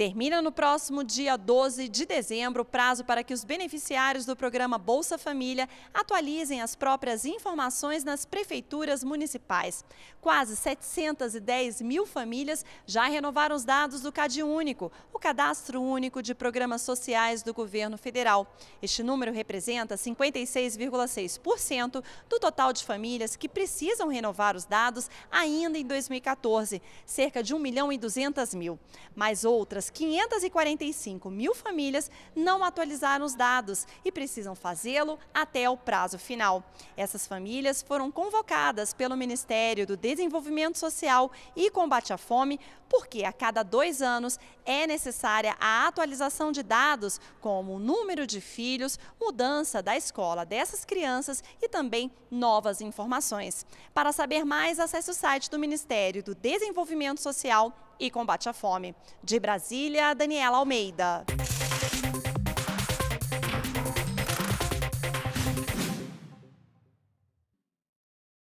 Termina no próximo dia 12 de dezembro o prazo para que os beneficiários do programa Bolsa Família atualizem as próprias informações nas prefeituras municipais. Quase 710 mil famílias já renovaram os dados do CadÚnico, o Cadastro Único de Programas Sociais do Governo Federal. Este número representa 56,6% do total de famílias que precisam renovar os dados ainda em 2014, cerca de 1 milhão e 200 mil. Mas outras 545 mil famílias não atualizaram os dados e precisam fazê-lo até o prazo final. Essas famílias foram convocadas pelo Ministério do Desenvolvimento Social e Combate à Fome, porque a cada dois anos é necessária a atualização de dados, como o número de filhos, mudança da escola dessas crianças e também novas informações. Para saber mais, acesse o site do Ministério do Desenvolvimento Social e Combate à Fome. De Brasília, Daniela Almeida.